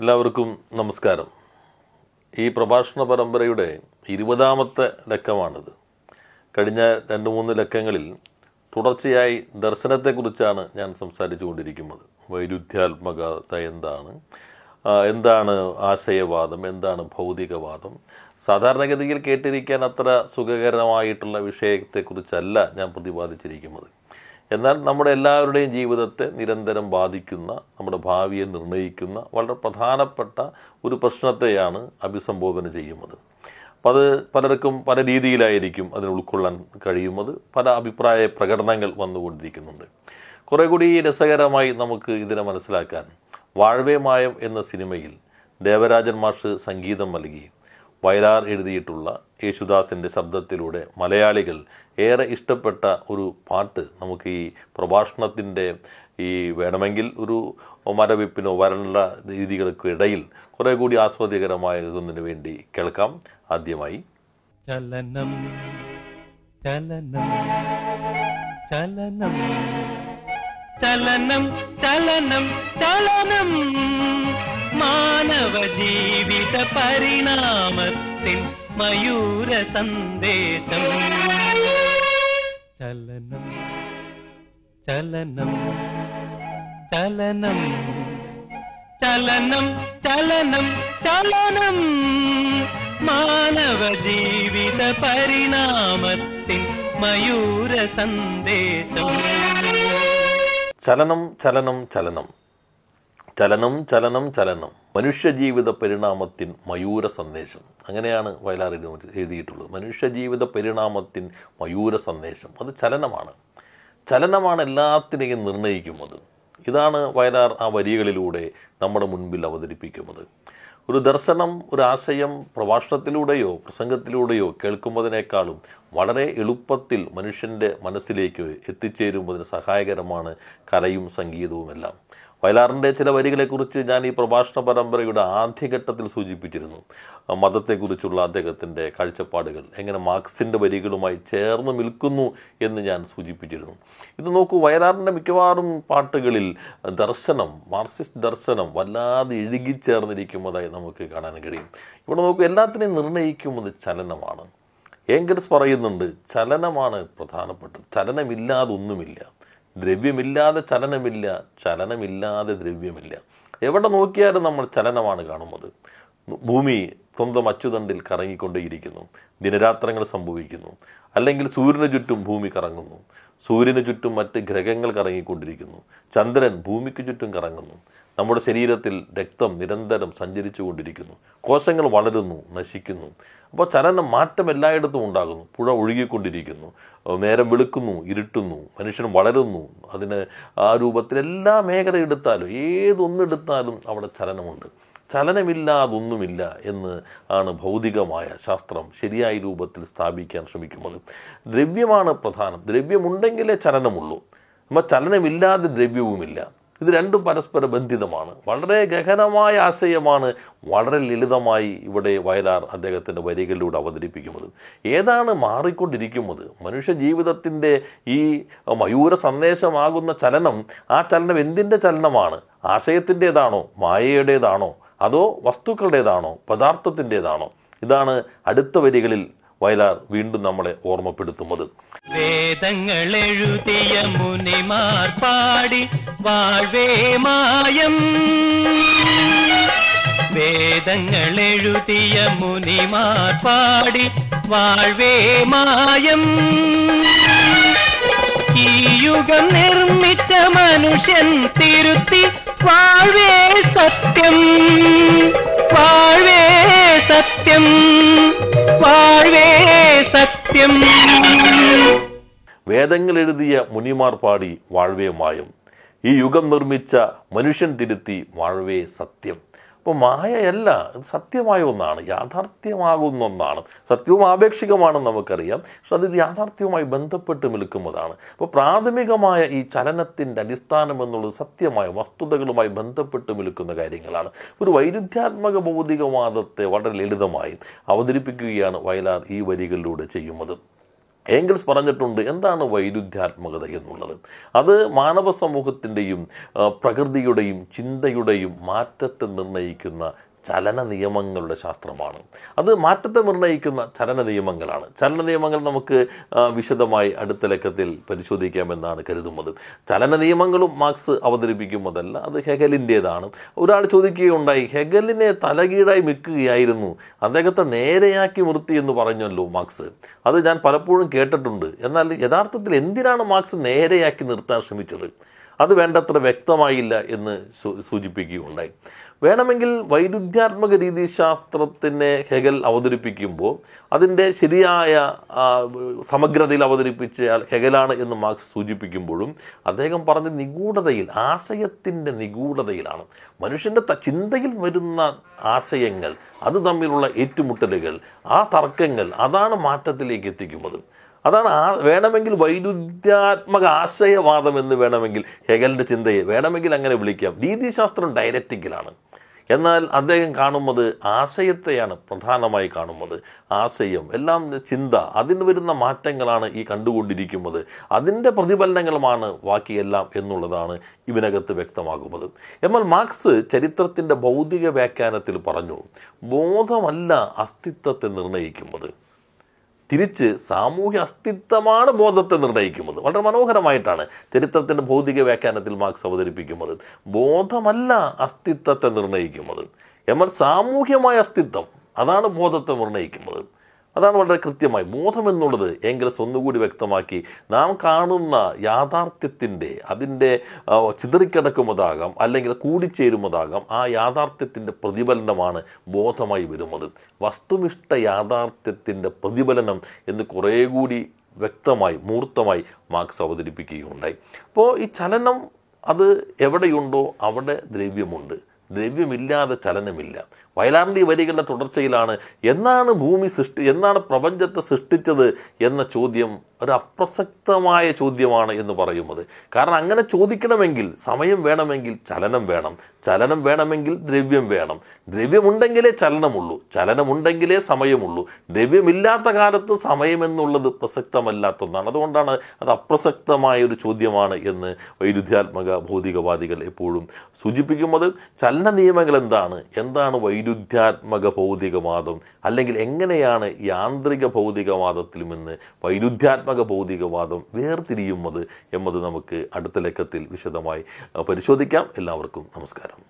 എല്ലാവർക്കും നമസ്കാരം ഈ പ്രഭാഷണ പരമ്പരയുടെ ഇരുപതാമത്തെ ലക്കമാണിത് കഴിഞ്ഞ രണ്ട് മൂന്ന് ലക്കങ്ങളിൽ തുടർച്ചയായി ദർശനത്തെക്കുറിച്ചാണ് ഞാൻ സംസാരിച്ചു കൊണ്ടിരിക്കുന്നത് വൈരുദ്ധ്യാത്മകത എന്താണ് എന്താണ് ആശയവാദം എന്താണ് ഭൗതികവാദം സാധാരണഗതിയിൽ കേട്ടിരിക്കാൻ അത്ര സുഖകരമായിട്ടുള്ള വിഷയത്തെക്കുറിച്ചല്ല ഞാൻ പ്രതിപാദിച്ചിരിക്കുന്നത് എന്നാൽ നമ്മുടെ എല്ലാവരുടെയും ജീവിതത്തെ നിരന്തരം ബാധിക്കുന്ന നമ്മുടെ ഭാവിയെ നിർണ്ണയിക്കുന്ന വളരെ പ്രധാനപ്പെട്ട ഒരു പ്രശ്നത്തെയാണ് അഭിസംബോധന ചെയ്യുന്നത് അപ്പം അത് പലർക്കും പല രീതിയിലായിരിക്കും അതിന് ഉൾക്കൊള്ളാൻ കഴിയുന്നത് പല അഭിപ്രായ പ്രകടനങ്ങൾ വന്നുകൊണ്ടിരിക്കുന്നുണ്ട് കുറേ കൂടി രസകരമായി നമുക്ക് ഇതിനെ മനസ്സിലാക്കാൻ വാഴവേമായം എന്ന സിനിമയിൽ ദേവരാജൻ മാഷ് സംഗീതം നൽകി വയലാർ എഴുതിയിട്ടുള്ള യേശുദാസിൻ്റെ ശബ്ദത്തിലൂടെ മലയാളികൾ ഏറെ ഇഷ്ടപ്പെട്ട ഒരു പാട്ട് നമുക്ക് ഈ പ്രഭാഷണത്തിൻ്റെ ഈ വേണമെങ്കിൽ ഒരു മരവിപ്പിനോ വരണ്ട രീതികൾക്കും ഇടയിൽ കൂടി ആസ്വാദ്യകരമായതിനു വേണ്ടി കേൾക്കാം ആദ്യമായി ചലനം ചലനം ചലനം ചലനം ചലനം ചലനം നവജീവിത പരിണാമത്തിൽ മയൂര സന്ദേശം ചലനം ചലനം ചലനം ചലനം ചലനം ചലനം മാനവ ജീവിത പരിണാമത്തിൽ മയൂര സന്ദേശം ചലനം ചലനം ചലനം ചലനം ചലനം ചലനം മനുഷ്യജീവിത പരിണാമത്തിൻ മയൂര സന്ദേശം അങ്ങനെയാണ് വയലാർ എഴുതിയിട്ടുള്ളത് മനുഷ്യജീവിത പരിണാമത്തിൻ മയൂര സന്ദേശം അത് ചലനമാണ് ചലനമാണ് എല്ലാത്തിനെയും നിർണ്ണയിക്കുന്നത് ഇതാണ് വയലാർ ആ വരികളിലൂടെ നമ്മുടെ മുൻപിൽ അവതരിപ്പിക്കുന്നത് ഒരു ദർശനം ഒരു ആശയം പ്രഭാഷണത്തിലൂടെയോ പ്രസംഗത്തിലൂടെയോ കേൾക്കുമ്പതിനേക്കാളും വളരെ എളുപ്പത്തിൽ മനുഷ്യൻ്റെ മനസ്സിലേക്ക് എത്തിച്ചേരുന്നതിന് സഹായകരമാണ് കലയും സംഗീതവുമെല്ലാം വയലാറിൻ്റെ ചില വരികളെക്കുറിച്ച് ഞാൻ ഈ പ്രഭാഷണ പരമ്പരയുടെ ആദ്യഘട്ടത്തിൽ സൂചിപ്പിച്ചിരുന്നു മതത്തെക്കുറിച്ചുള്ള അദ്ദേഹത്തിൻ്റെ കാഴ്ചപ്പാടുകൾ എങ്ങനെ മാർക്സിൻ്റെ വരികളുമായി ചേർന്ന് നിൽക്കുന്നു എന്ന് ഞാൻ സൂചിപ്പിച്ചിരുന്നു ഇത് നോക്കൂ വയലാറിൻ്റെ മിക്കവാറും പാട്ടുകളിൽ ദർശനം മാർക്സിസ്റ്റ് ദർശനം വല്ലാതെ ചേർന്നിരിക്കുന്നതായി നമുക്ക് കാണാൻ കഴിയും ഇവിടെ നോക്കൂ എല്ലാത്തിനെയും നിർണ്ണയിക്കുന്നത് ചലനമാണ് ഏങ്കൽസ് പറയുന്നുണ്ട് ചലനമാണ് പ്രധാനപ്പെട്ടത് ചലനമില്ലാതൊന്നുമില്ല ദ്രവ്യമില്ലാതെ ചലനമില്ല ചലനമില്ലാതെ ദ്രവ്യമില്ല എവിടെ നോക്കിയാലും നമ്മൾ ചലനമാണ് കാണുന്നത് ഭൂമി സ്വന്തം അച്ചുതണ്ടിൽ കറങ്ങിക്കൊണ്ടേയിരിക്കുന്നു ദിനരാത്രങ്ങൾ സംഭവിക്കുന്നു അല്ലെങ്കിൽ സൂര്യന് ചുറ്റും ഭൂമി കറങ്ങുന്നു സൂര്യന് ചുറ്റും മറ്റ് ഗ്രഹങ്ങൾ കറങ്ങിക്കൊണ്ടിരിക്കുന്നു ചന്ദ്രൻ ഭൂമിക്ക് ചുറ്റും കറങ്ങുന്നു നമ്മുടെ ശരീരത്തിൽ രക്തം നിരന്തരം സഞ്ചരിച്ചു കൊണ്ടിരിക്കുന്നു കോശങ്ങൾ വളരുന്നു നശിക്കുന്നു അപ്പോൾ ചലനം മാറ്റം എല്ലായിടത്തും ഉണ്ടാകുന്നു പുഴ ഒഴുകിക്കൊണ്ടിരിക്കുന്നു നേരം വെളുക്കുന്നു ഇരുട്ടുന്നു മനുഷ്യൻ വളരുന്നു അതിന് ആ രൂപത്തിൽ എല്ലാ മേഖല എടുത്താലും ഏതൊന്നെടുത്താലും അവിടെ ചലനമുണ്ട് ചലനമില്ലാതൊന്നുമില്ല എന്ന് ആണ് ഭൗതികമായ ശാസ്ത്രം ശരിയായ രൂപത്തിൽ സ്ഥാപിക്കാൻ ശ്രമിക്കുന്നത് ദ്രവ്യമാണ് പ്രധാനം ദ്രവ്യമുണ്ടെങ്കിലേ ചലനമുള്ളൂ നമ്മൾ ചലനമില്ലാതെ ദ്രവ്യവുമില്ല ഇത് രണ്ടും പരസ്പര ബന്ധിതമാണ് വളരെ ഗഹനമായ ആശയമാണ് വളരെ ലളിതമായി ഇവിടെ വയലാർ അദ്ദേഹത്തിൻ്റെ വരികളിലൂടെ അവതരിപ്പിക്കുന്നത് ഏതാണ് മാറിക്കൊണ്ടിരിക്കുന്നത് മനുഷ്യ ജീവിതത്തിൻ്റെ ഈ മയൂര സന്ദേശമാകുന്ന ചലനം ആ ചലനം എന്തിൻ്റെ ചലനമാണ് ആശയത്തിൻ്റേതാണോ മായയുടേതാണോ അതോ വസ്തുക്കളുടേതാണോ പദാർത്ഥത്തിൻ്റെതാണോ ഇതാണ് അടുത്ത വരികളിൽ വയലാർ വീണ്ടും നമ്മളെ ഓർമ്മപ്പെടുത്തുന്നത് വേദങ്ങൾ എഴുതിയ മുനിമാർ പാടി വാഴ്വേ മായം വേദങ്ങൾ എഴുതിയ മുനിമാർ പാടി വാഴ്വേ മായം യുഗം നിർമ്മിച്ച മനുഷ്യൻ തിരുത്തി വാഴേ സത്യം വാഴേ സത്യം വാഴേ സത്യം വേദങ്ങൾ എഴുതിയ മുനിമാർ പാടി വാഴവേ മായം ഈ യുഗം നിർമ്മിച്ച മനുഷ്യൻ തിരുത്തി വാഴവേ സത്യം ഇപ്പോൾ മായയല്ല ഇത് സത്യമായ ഒന്നാണ് യാഥാർത്ഥ്യമാകുന്ന ഒന്നാണ് സത്യവും ആപേക്ഷികമാണെന്ന് നമുക്കറിയാം പക്ഷെ അത് യാഥാർത്ഥ്യവുമായി ബന്ധപ്പെട്ട് നിൽക്കുന്നതാണ് അപ്പോൾ പ്രാഥമികമായ ഈ ചലനത്തിൻ്റെ അടിസ്ഥാനം എന്നുള്ളത് സത്യമായ വസ്തുതകളുമായി ബന്ധപ്പെട്ട് നിൽക്കുന്ന കാര്യങ്ങളാണ് ഒരു വൈരുദ്ധ്യാത്മക ഭൗതികവാദത്തെ വളരെ ലളിതമായി അവതരിപ്പിക്കുകയാണ് വയലാർ ഈ വരികളിലൂടെ ചെയ്യുന്നത് എങ്കിൽസ് പറഞ്ഞിട്ടുണ്ട് എന്താണ് വൈരുദ്ധ്യാത്മകത എന്നുള്ളത് അത് മാനവ സമൂഹത്തിൻ്റെയും പ്രകൃതിയുടെയും ചിന്തയുടെയും മാറ്റത്തെ നിർണ്ണയിക്കുന്ന ചലന നിയമങ്ങളുടെ ശാസ്ത്രമാണ് അത് മാറ്റത്തെ നിർണ്ണയിക്കുന്ന ചലന നിയമങ്ങളാണ് ചലന നിയമങ്ങൾ നമുക്ക് വിശദമായി അടുത്ത ലക്കത്തിൽ പരിശോധിക്കാമെന്നാണ് കരുതുന്നത് ചലന നിയമങ്ങളും മാർക്സ് അവതരിപ്പിക്കുന്നതല്ല അത് ഹെഗലിൻ്റേതാണ് ഒരാൾ ചോദിക്കുകയുണ്ടായി ഹെഗലിനെ തലകീഴായി മിക്കുകയായിരുന്നു അദ്ദേഹത്തെ നേരെയാക്കി നിർത്തി എന്ന് പറഞ്ഞല്ലോ മാർക്സ് അത് ഞാൻ പലപ്പോഴും കേട്ടിട്ടുണ്ട് എന്നാൽ യഥാർത്ഥത്തിൽ എന്തിനാണ് മാർക്സ് നേരെയാക്കി നിർത്താൻ ശ്രമിച്ചത് അത് വേണ്ടത്ര വ്യക്തമായില്ല എന്ന് സൂചിപ്പിക്കുകയുണ്ടായി വേണമെങ്കിൽ വൈരുദ്ധ്യാത്മക രീതി ശാസ്ത്രത്തിനെ ഹെഗൽ അവതരിപ്പിക്കുമ്പോൾ അതിൻ്റെ ശരിയായ സമഗ്രതയിൽ അവതരിപ്പിച്ച ഹെഗലാണ് എന്ന് മാർക്സ് സൂചിപ്പിക്കുമ്പോഴും അദ്ദേഹം പറഞ്ഞ നിഗൂഢതയിൽ ആശയത്തിൻ്റെ നിഗൂഢതയിലാണ് മനുഷ്യൻ്റെ ചിന്തയിൽ വരുന്ന ആശയങ്ങൾ അത് തമ്മിലുള്ള ഏറ്റുമുട്ടലുകൾ ആ തർക്കങ്ങൾ അതാണ് മാറ്റത്തിലേക്ക് എത്തിക്കുന്നത് അതാണ് ആ വേണമെങ്കിൽ വൈരുദ്ധ്യാത്മക ആശയവാദം എന്ന് വേണമെങ്കിൽ ഹെഗലിൻ്റെ ചിന്തയെ വേണമെങ്കിൽ അങ്ങനെ വിളിക്കാം രീതിശാസ്ത്രം ഡയറക്റ്റിക്കലാണ് എന്നാൽ അദ്ദേഹം കാണുന്നത് ആശയത്തെയാണ് പ്രധാനമായി കാണുന്നത് ആശയം എല്ലാം ചിന്ത അതിന് വരുന്ന മാറ്റങ്ങളാണ് ഈ കണ്ടുകൊണ്ടിരിക്കുന്നത് അതിൻ്റെ പ്രതിഫലനങ്ങളുമാണ് ബാക്കിയെല്ലാം എന്നുള്ളതാണ് ഇവനകത്ത് വ്യക്തമാകുന്നത് എന്നാൽ മാർക്സ് ചരിത്രത്തിൻ്റെ ഭൗതിക വ്യാഖ്യാനത്തിൽ പറഞ്ഞു ബോധമല്ല അസ്തിത്വത്തെ നിർണ്ണയിക്കുന്നത് തിരിച്ച് സാമൂഹ്യ അസ്തിത്വമാണ് ബോധത്തെ നിർണ്ണയിക്കുന്നത് വളരെ മനോഹരമായിട്ടാണ് ചരിത്രത്തിൻ്റെ ഭൗതിക വ്യാഖ്യാനത്തിൽ മാർക്സ് അവതരിപ്പിക്കുന്നത് ബോധമല്ല അസ്തിത്വത്തെ നിർണ്ണയിക്കുന്നത് എന്നാൽ സാമൂഹ്യമായ അസ്തിത്വം അതാണ് ബോധത്തെ നിർണ്ണയിക്കുന്നത് അതാണ് വളരെ കൃത്യമായി ബോധം എന്നുള്ളത് എങ്കിൽസ് ഒന്നുകൂടി വ്യക്തമാക്കി നാം കാണുന്ന യാഥാർത്ഥ്യത്തിൻ്റെ അതിൻ്റെ ചിതറിക്കിടക്കുമതാകാം അല്ലെങ്കിൽ കൂടിച്ചേരുമതാകാം ആ യാഥാർത്ഥ്യത്തിൻ്റെ പ്രതിഫലനമാണ് ബോധമായി വരുന്നത് വസ്തുനിഷ്ഠ യാഥാർത്ഥ്യത്തിൻ്റെ പ്രതിഫലനം എന്ന് കുറേ കൂടി വ്യക്തമായി മൂർത്തമായി മാർക്സ് അവതരിപ്പിക്കുകയുണ്ടായി അപ്പോൾ ഈ ചലനം അത് എവിടെയുണ്ടോ അവിടെ ദ്രവ്യമുണ്ട് ദ്രവ്യമില്ലാതെ ചലനമില്ല ഈ വരികളുടെ തുടർച്ചയിലാണ് എന്നാണ് ഭൂമി സൃഷ്ടി എന്നാണ് പ്രപഞ്ചത്തെ സൃഷ്ടിച്ചത് എന്ന ചോദ്യം ഒരു അപ്രസക്തമായ ചോദ്യമാണ് എന്ന് പറയുന്നത് കാരണം അങ്ങനെ ചോദിക്കണമെങ്കിൽ സമയം വേണമെങ്കിൽ ചലനം വേണം ചലനം വേണമെങ്കിൽ ദ്രവ്യം വേണം ദ്രവ്യമുണ്ടെങ്കിലേ ചലനമുള്ളൂ ചലനമുണ്ടെങ്കിലേ സമയമുള്ളൂ ദ്രവ്യമില്ലാത്ത കാലത്ത് സമയമെന്നുള്ളത് പ്രസക്തമല്ലാത്ത ഒന്നാണ് അതുകൊണ്ടാണ് അത് അപ്രസക്തമായ ഒരു ചോദ്യമാണ് എന്ന് വൈരുദ്ധ്യാത്മക ഭൗതികവാദികൾ എപ്പോഴും സൂചിപ്പിക്കുന്നത് ചലന നിയമങ്ങൾ എന്താണ് എന്താണ് വൈ വൈരുദ്ധ്യാത്മക ഭൗതികവാദം അല്ലെങ്കിൽ എങ്ങനെയാണ് യാന്ത്രിക ഭൗതികവാദത്തിൽ നിന്ന് വൈരുദ്ധ്യാത്മക ഭൗതികവാദം വേർതിരിയുന്നത് എന്നത് നമുക്ക് അടുത്ത ലക്കത്തിൽ വിശദമായി പരിശോധിക്കാം എല്ലാവർക്കും നമസ്കാരം